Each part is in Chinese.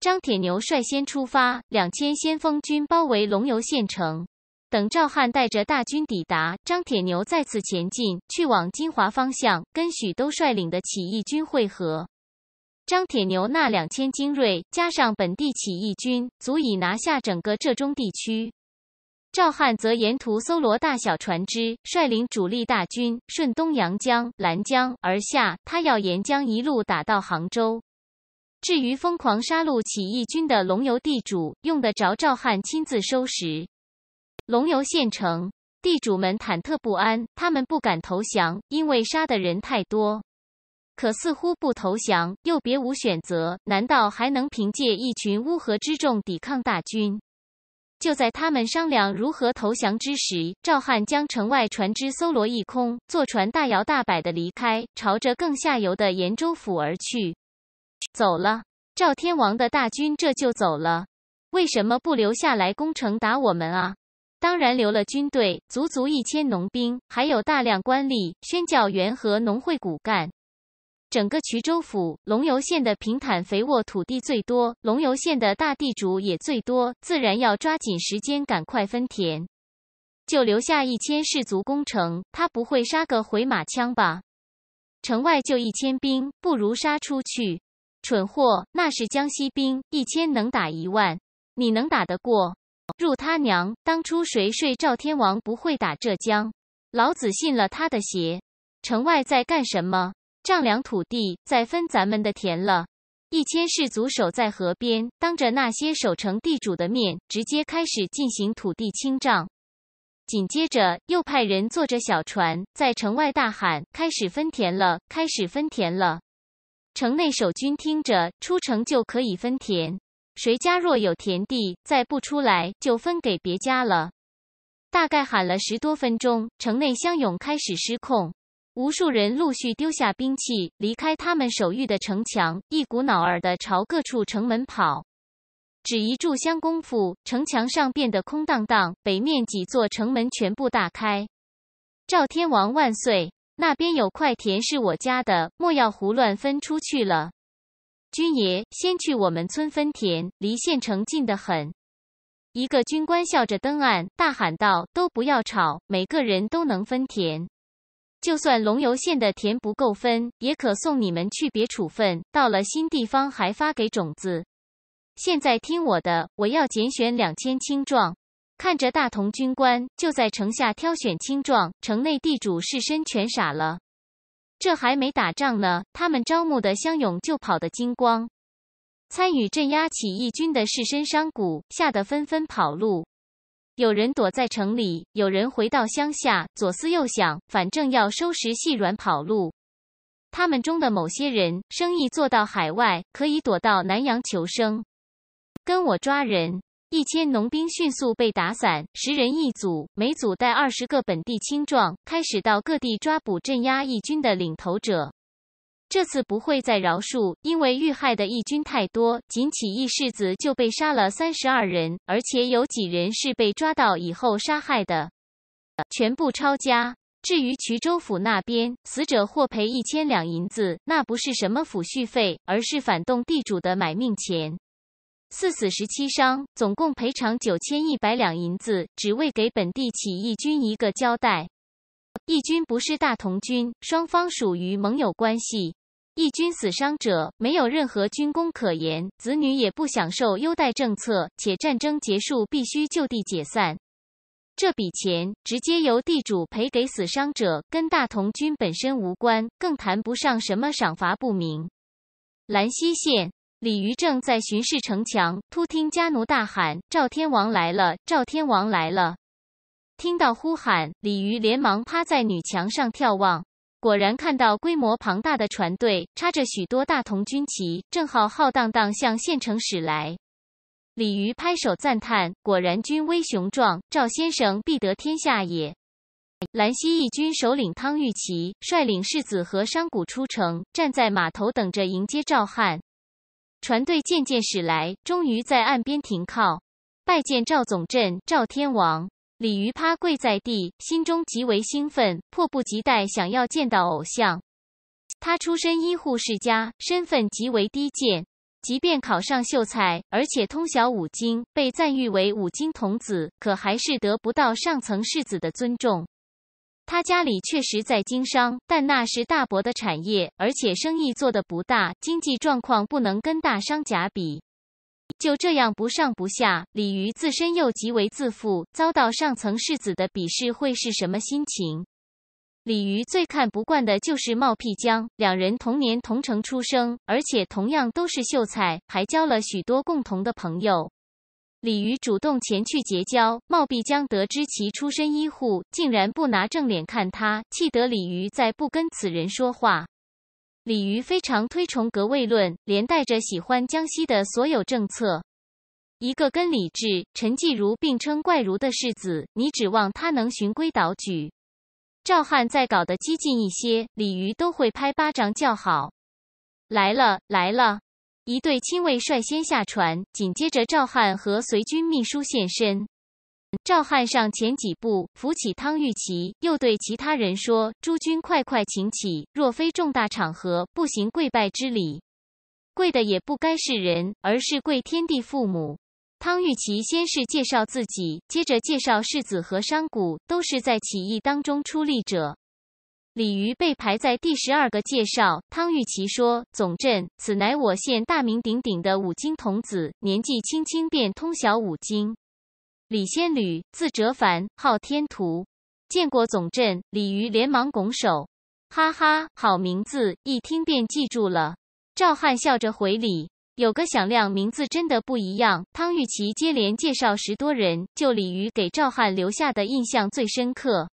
张铁牛率先出发，两千先锋军包围龙游县城。等赵汉带着大军抵达，张铁牛再次前进，去往金华方向，跟许都率领的起义军会合。张铁牛那两千精锐加上本地起义军，足以拿下整个浙中地区。赵汉则沿途搜罗大小船只，率领主力大军顺东阳江、兰江而下，他要沿江一路打到杭州。至于疯狂杀戮起义军的龙游地主，用得着赵汉亲自收拾。龙游县城地主们忐忑不安，他们不敢投降，因为杀的人太多。可似乎不投降又别无选择，难道还能凭借一群乌合之众抵抗大军？就在他们商量如何投降之时，赵汉将城外船只搜罗一空，坐船大摇大摆的离开，朝着更下游的延州府而去。走了，赵天王的大军这就走了。为什么不留下来攻城打我们啊？当然留了军队，足足一千农兵，还有大量官吏、宣教员和农会骨干。整个衢州府龙游县的平坦肥沃土地最多，龙游县的大地主也最多，自然要抓紧时间赶快分田。就留下一千士卒攻城，他不会杀个回马枪吧？城外就一千兵，不如杀出去。蠢货，那是江西兵，一千能打一万，你能打得过？入他娘！当初谁睡赵天王不会打浙江？老子信了他的邪。城外在干什么？丈量土地，在分咱们的田了。一千士卒守在河边，当着那些守城地主的面，直接开始进行土地清账。紧接着又派人坐着小船在城外大喊：“开始分田了！开始分田了！”城内守军听着，出城就可以分田。谁家若有田地，再不出来就分给别家了。大概喊了十多分钟，城内乡勇开始失控，无数人陆续丢下兵器，离开他们守御的城墙，一股脑儿的朝各处城门跑。只一炷香功夫，城墙上变得空荡荡，北面几座城门全部打开。赵天王万岁！那边有块田是我家的，莫要胡乱分出去了。军爷，先去我们村分田，离县城近得很。一个军官笑着登岸，大喊道：“都不要吵，每个人都能分田。就算龙游县的田不够分，也可送你们去别处分。到了新地方还发给种子。现在听我的，我要拣选两千青壮。”看着大同军官就在城下挑选青壮，城内地主士绅全傻了。这还没打仗呢，他们招募的乡勇就跑得精光。参与镇压起义军的士绅商贾吓得纷纷跑路，有人躲在城里，有人回到乡下，左思右想，反正要收拾细软跑路。他们中的某些人，生意做到海外，可以躲到南洋求生。跟我抓人。一千农兵迅速被打散，十人一组，每组带二十个本地青壮，开始到各地抓捕镇压义军的领头者。这次不会再饶恕，因为遇害的义军太多，仅起义世子就被杀了三十二人，而且有几人是被抓到以后杀害的。全部抄家。至于衢州府那边，死者获赔一千两银子，那不是什么抚恤费，而是反动地主的买命钱。四死十七伤，总共赔偿九千一百两银子，只为给本地起义军一个交代。义军不是大同军，双方属于盟友关系。义军死伤者没有任何军功可言，子女也不享受优待政策，且战争结束必须就地解散。这笔钱直接由地主赔给死伤者，跟大同军本身无关，更谈不上什么赏罚不明。兰溪县。李渔正在巡视城墙，突听家奴大喊：“赵天王来了！赵天王来了！”听到呼喊，李渔连忙趴在女墙上眺望，果然看到规模庞大的船队，插着许多大同军旗，正浩浩荡荡向县城驶来。李渔拍手赞叹：“果然军威雄壮，赵先生必得天下也！”兰溪义军首领汤玉琪率领世子和商贾出城，站在码头等着迎接赵汉。船队渐渐驶来，终于在岸边停靠，拜见赵总镇赵天王。李鱼趴跪在地，心中极为兴奋，迫不及待想要见到偶像。他出身医护世家，身份极为低贱，即便考上秀才，而且通晓五经，被赞誉为五经童子，可还是得不到上层世子的尊重。他家里确实在经商，但那是大伯的产业，而且生意做得不大，经济状况不能跟大商家比。就这样不上不下，李渔自身又极为自负，遭到上层世子的鄙视，会是什么心情？李渔最看不惯的就是冒辟疆，两人同年同城出生，而且同样都是秀才，还交了许多共同的朋友。李渔主动前去结交，冒必将得知其出身医护，竟然不拿正脸看他，气得李渔再不跟此人说话。李渔非常推崇格位论，连带着喜欢江西的所有政策。一个跟李治、陈继儒并称怪儒的世子，你指望他能循规蹈矩？赵汉再搞得激进一些，李渔都会拍巴掌叫好。来了，来了。一队亲卫率先下船，紧接着赵汉和随军秘书现身。赵汉上前几步，扶起汤玉琪，又对其他人说：“诸君快快请起，若非重大场合，不行跪拜之礼。跪的也不该是人，而是跪天地父母。”汤玉琪先是介绍自己，接着介绍世子和商贾，都是在起义当中出力者。李鱼被排在第十二个介绍。汤玉琪说：“总镇，此乃我县大名鼎鼎的五经童子，年纪轻轻便通晓五经。”李仙侣，字哲凡，号天图。见过总镇李鱼，连忙拱手：“哈哈，好名字，一听便记住了。”赵汉笑着回礼：“有个响亮名字，真的不一样。”汤玉琪接连介绍十多人，就李鱼给赵汉留下的印象最深刻。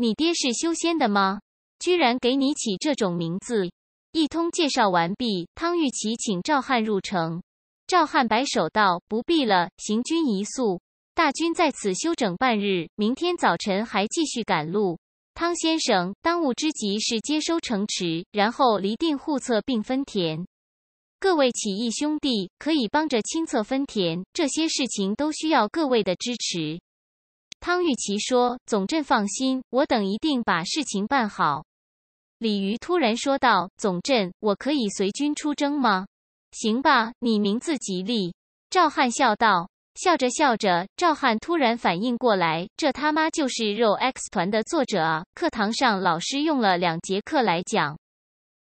你爹是修仙的吗？居然给你起这种名字！一通介绍完毕，汤玉琪请赵汉入城。赵汉摆手道：“不必了，行军一宿，大军在此休整半日，明天早晨还继续赶路。汤先生，当务之急是接收城池，然后离定户册并分田。各位起义兄弟可以帮着亲测分田，这些事情都需要各位的支持。”汤玉琪说：“总镇放心，我等一定把事情办好。”李鱼突然说道：“总镇，我可以随军出征吗？”“行吧，你名字吉利。”赵汉笑道。笑着笑着，赵汉突然反应过来：“这他妈就是肉 X 团的作者啊！课堂上老师用了两节课来讲，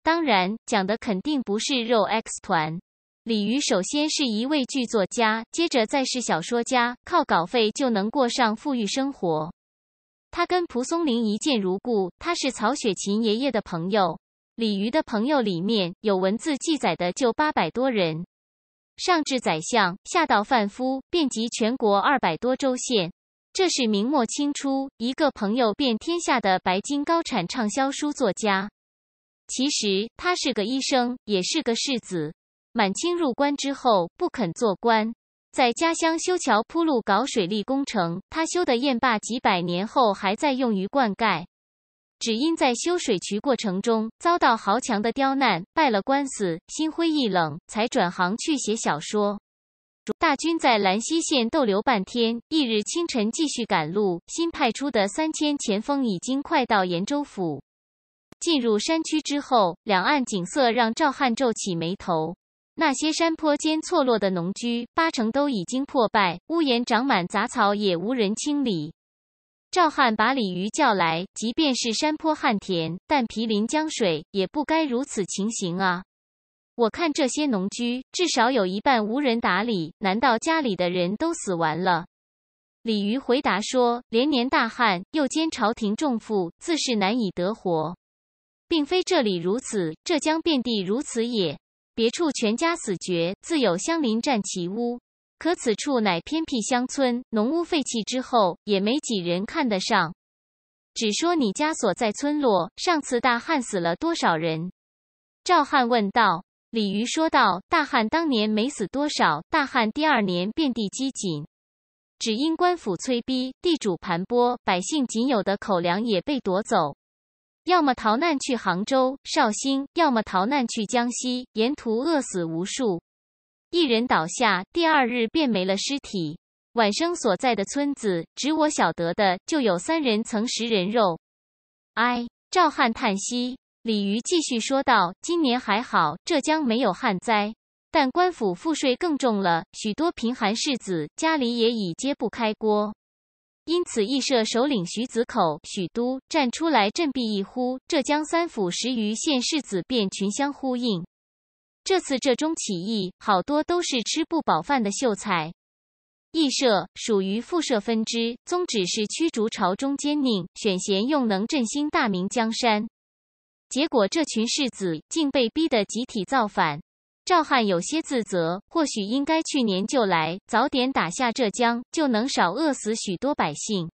当然讲的肯定不是肉 X 团。”李渔首先是一位剧作家，接着再是小说家，靠稿费就能过上富裕生活。他跟蒲松龄一见如故，他是曹雪芹爷爷的朋友。李渔的朋友里面有文字记载的就八百多人，上至宰相，下到贩夫，遍及全国二百多州县。这是明末清初一个朋友遍天下的白金高产畅销书作家。其实他是个医生，也是个世子。满清入关之后不肯做官，在家乡修桥铺路搞水利工程。他修的堰坝几百年后还在用于灌溉。只因在修水渠过程中遭到豪强的刁难，败了官司，心灰意冷，才转行去写小说。大军在兰溪县逗留半天，翌日清晨继续赶路。新派出的三千前锋已经快到延州府。进入山区之后，两岸景色让赵汉皱起眉头。那些山坡间错落的农居，八成都已经破败，屋檐长满杂草，也无人清理。赵汉把李渔叫来，即便是山坡旱田，但毗邻江水，也不该如此情形啊！我看这些农居，至少有一半无人打理，难道家里的人都死完了？李渔回答说：“连年大旱，又兼朝廷重负，自是难以得活，并非这里如此，浙江遍地如此也。”别处全家死绝，自有乡邻占其屋。可此处乃偏僻乡村，农屋废弃之后，也没几人看得上。只说你家所在村落，上次大旱死了多少人？赵汉问道。鲤鱼说道：“大旱当年没死多少，大旱第二年遍地饥馑，只因官府催逼，地主盘剥，百姓仅有的口粮也被夺走。”要么逃难去杭州、绍兴，要么逃难去江西，沿途饿死无数，一人倒下，第二日便没了尸体。晚生所在的村子，只我晓得的，就有三人曾食人肉。唉，赵汉叹息。李渔继续说道：“今年还好，浙江没有旱灾，但官府赋税更重了许多，贫寒士子家里也已揭不开锅。”因此，义社首领徐子口、许都站出来振臂一呼，浙江三府十余县士子便群相呼应。这次这中起义，好多都是吃不饱饭的秀才。义社属于复社分支，宗旨是驱逐朝中奸佞，选贤用能，振兴大明江山。结果，这群士子竟被逼得集体造反。赵汉有些自责，或许应该去年就来，早点打下浙江，就能少饿死许多百姓。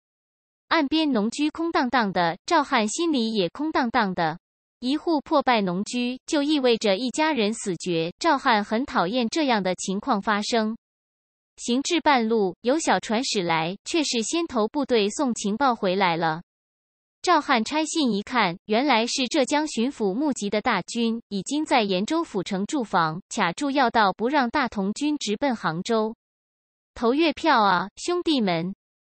岸边农居空荡荡的，赵汉心里也空荡荡的。一户破败农居，就意味着一家人死绝。赵汉很讨厌这样的情况发生。行至半路，有小船驶来，却是先头部队送情报回来了。赵汉拆信一看，原来是浙江巡抚募集的大军已经在延州府城驻防，卡住要道，不让大同军直奔杭州。投月票啊，兄弟们！